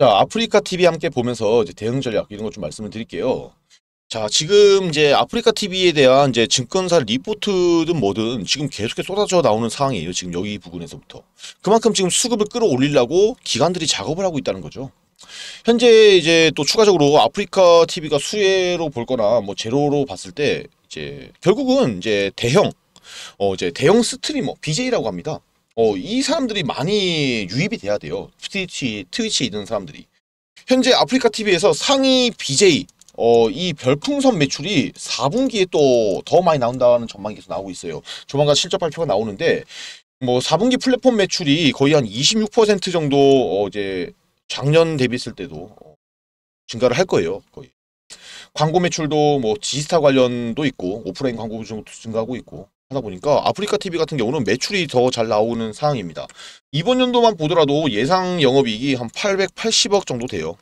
자, 아프리카 TV 함께 보면서 이제 대응 전략 이런 것 좀 말씀을 드릴게요. 자, 지금 이제 아프리카 TV에 대한 이제 증권사 리포트든 뭐든 지금 계속해서 쏟아져 나오는 상황이에요. 지금 여기 부근에서부터 그만큼 지금 수급을 끌어올리려고 기관들이 작업을 하고 있다는 거죠. 현재 이제 또 추가적으로 아프리카 TV가 수혜로 볼 거나 뭐 제로로 봤을 때 이제 결국은 이제 대형 어 이제 대형 스트리머 BJ라고 합니다. 어, 이 사람들이 많이 유입이 돼야 돼요. 트위치, 트위치에 있는 사람들이. 현재 아프리카 TV에서 상위 BJ, 어, 이 별풍선 매출이 4분기에 또 더 많이 나온다는 전망이 계속 나오고 있어요. 조만간 실적 발표가 나오는데, 뭐 4분기 플랫폼 매출이 거의 한 26% 정도 어, 이제 작년 대비했을 때도 어, 증가를 할 거예요. 거의. 광고 매출도 뭐 지스타 관련도 있고 오프라인 광고 중도 증가하고 있고 하다 보니까 아프리카 TV 같은 경우는 매출이 더 잘 나오는 상황입니다. 이번 연도만 보더라도 예상 영업이익이 한 880억 정도 돼요.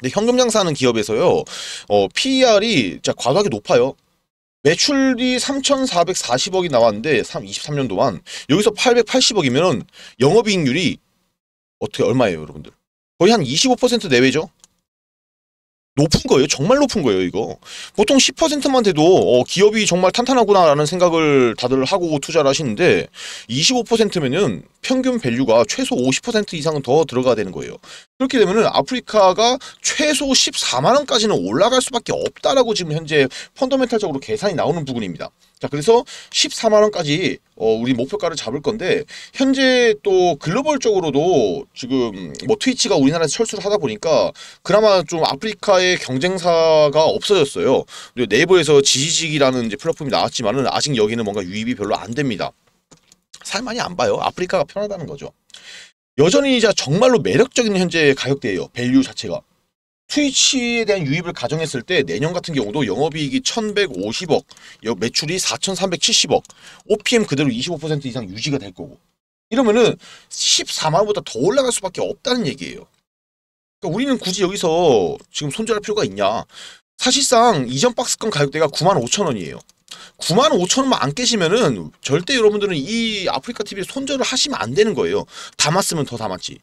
근데 현금 장사하는 기업에서요, 어, PER이 진짜 과도하게 높아요. 매출이 3,440억이 나왔는데 23년도만 여기서 880억이면 영업이익률이 어떻게 얼마예요 여러분들 거의 한 25% 내외죠 높은 거예요. 정말 높은 거예요, 이거. 보통 10%만 돼도 어, 기업이 정말 탄탄하구나라는 생각을 다들 하고 투자를 하시는데 25%면은 평균 밸류가 최소 50% 이상은 더 들어가야 되는 거예요. 그렇게 되면은 아프리카가 최소 14만 원까지는 올라갈 수밖에 없다라고 지금 현재 펀더멘탈적으로 계산이 나오는 부분입니다. 자 그래서 14만 원까지 어, 우리 목표가를 잡을 건데 현재 또 글로벌적으로도 지금 뭐 트위치가 우리나라에서 철수를 하다 보니까 그나마 좀 아프리카의 경쟁사가 없어졌어요. 그리고 네이버에서 지지직이라는 이제 플랫폼이 나왔지만은 아직 여기는 뭔가 유입이 별로 안 됩니다. 살만이 안 봐요. 아프리카가 편하다는 거죠. 여전히 자 정말로 매력적인 현재 가격대예요. 밸류 자체가. 트위치에 대한 유입을 가정했을 때 내년 같은 경우도 영업이익이 1150억, 매출이 4370억, OPM 그대로 25% 이상 유지가 될 거고 이러면은 14만원보다 더 올라갈 수밖에 없다는 얘기예요. 그러니까 우리는 굳이 여기서 지금 손절할 필요가 있냐. 사실상 이전 박스권 가격대가 9 5 0 0 0원이에요 9만 5천 원만 안 깨시면은 절대 여러분들은 이 아프리카 TV에 손절을 하시면 안 되는 거예요. 담았으면 더 담았지.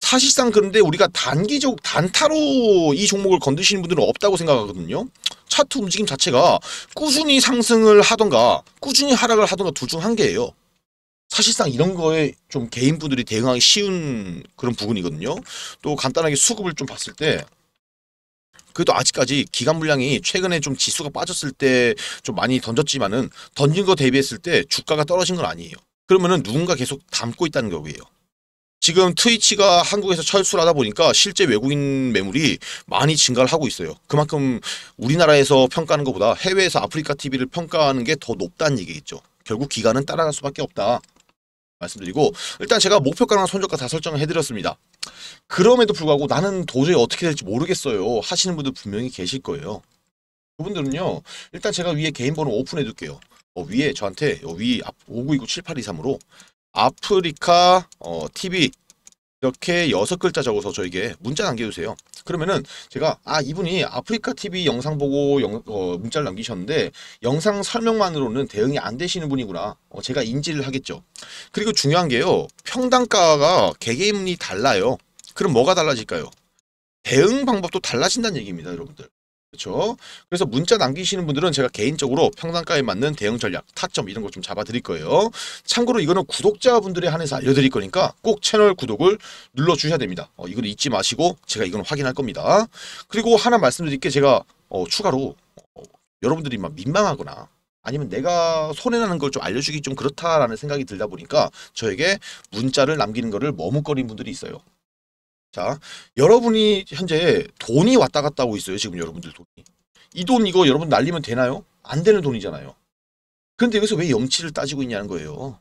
사실상 그런데 우리가 단기적 단타로 이 종목을 건드시는 분들은 없다고 생각하거든요. 차트 움직임 자체가 꾸준히 상승을 하던가 꾸준히 하락을 하던가 둘 중 한 개예요. 사실상 이런 거에 좀 개인분들이 대응하기 쉬운 그런 부분이거든요. 또 간단하게 수급을 좀 봤을 때 그래도 아직까지 기간 물량이 최근에 좀 지수가 빠졌을 때 좀 많이 던졌지만은 던진 거 대비했을 때 주가가 떨어진 건 아니에요. 그러면은 누군가 계속 담고 있다는 거예요. 지금 트위치가 한국에서 철수를 하다 보니까 실제 외국인 매물이 많이 증가를 하고 있어요. 그만큼 우리나라에서 평가하는 것보다 해외에서 아프리카 TV를 평가하는 게 더 높다는 얘기겠죠. 결국 기간은 따라갈 수밖에 없다. 말씀드리고 일단 제가 목표가랑 손절가 다 설정을 해드렸습니다. 그럼에도 불구하고 나는 도저히 어떻게 될지 모르겠어요 하시는 분들 분명히 계실 거예요. 그분들은요 일단 제가 위에 개인번호 오픈해 둘게요. 어, 위에 저한테 어, 위 59297823으로 아프리카 어, TV 이렇게 여섯 글자 적어서 저에게 문자 남겨주세요. 그러면은 제가 아 이분이 아프리카 TV 영상 보고 영, 어, 문자를 남기셨는데 영상 설명만으로는 대응이 안 되시는 분이구나. 어, 제가 인지를 하겠죠. 그리고 중요한 게요. 평단가가 개개인이 달라요. 그럼 뭐가 달라질까요? 대응 방법도 달라진다는 얘기입니다. 여러분들. 그렇죠? 그래서 문자 남기시는 분들은 제가 개인적으로 평단가에 맞는 대응 전략, 타점 이런 거 좀 잡아드릴 거예요. 참고로 이거는 구독자분들에 한해서 알려드릴 거니까 꼭 채널 구독을 눌러주셔야 됩니다. 어, 이걸 잊지 마시고 제가 이건 확인할 겁니다. 그리고 하나 말씀드릴 게 제가 어, 추가로 어, 여러분들이 막 민망하거나 아니면 내가 손해나는 걸 좀 알려주기 좀 그렇다라는 생각이 들다 보니까 저에게 문자를 남기는 거를 머뭇거리는 분들이 있어요. 자, 여러분이 현재 돈이 왔다 갔다 하고 있어요. 지금 여러분들 돈이. 이 돈 이거 여러분 날리면 되나요? 안 되는 돈이잖아요. 그런데 여기서 왜 염치를 따지고 있냐는 거예요.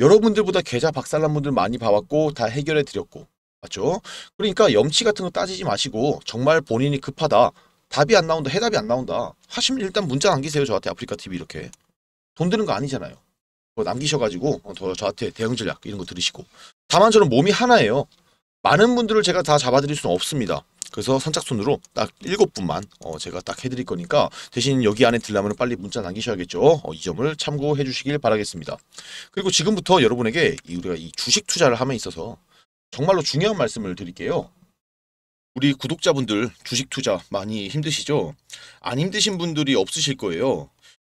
여러분들보다 계좌 박살난 분들 많이 봐왔고 다 해결해 드렸고 맞죠? 그러니까 염치 같은 거 따지지 마시고 정말 본인이 급하다. 답이 안 나온다. 해답이 안 나온다. 하시면 일단 문자 남기세요. 저한테 아프리카TV 이렇게. 돈 드는 거 아니잖아요. 남기셔가지고 어, 저한테 대응 전략 이런 거 들으시고 다만 저는 몸이 하나예요. 많은 분들을 제가 다 잡아드릴 수는 없습니다. 그래서 선착순으로 딱 7분만 어 제가 딱 해드릴 거니까 대신 여기 안에 들려면 빨리 문자 남기셔야겠죠. 어이 점을 참고해 주시길 바라겠습니다. 그리고 지금부터 여러분에게 이 우리가 이 주식 투자를 함에 있어서 정말로 중요한 말씀을 드릴게요. 우리 구독자분들 주식 투자 많이 힘드시죠? 안 힘드신 분들이 없으실 거예요.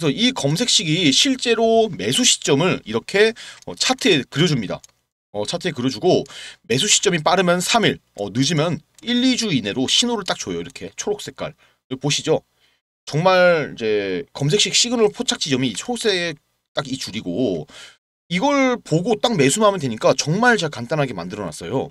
그래서 이 검색식이 실제로 매수 시점을 이렇게 어, 차트에 그려줍니다. 어, 차트에 그려주고 매수 시점이 빠르면 3일, 어, 늦으면 1, 2주 이내로 신호를 딱 줘요. 이렇게 초록 색깔. 보시죠. 정말 이제 검색식 시그널 포착 지점이 초록색 딱이 줄이고 이걸 보고 딱 매수하면 되니까 정말 제가 간단하게 만들어 놨어요.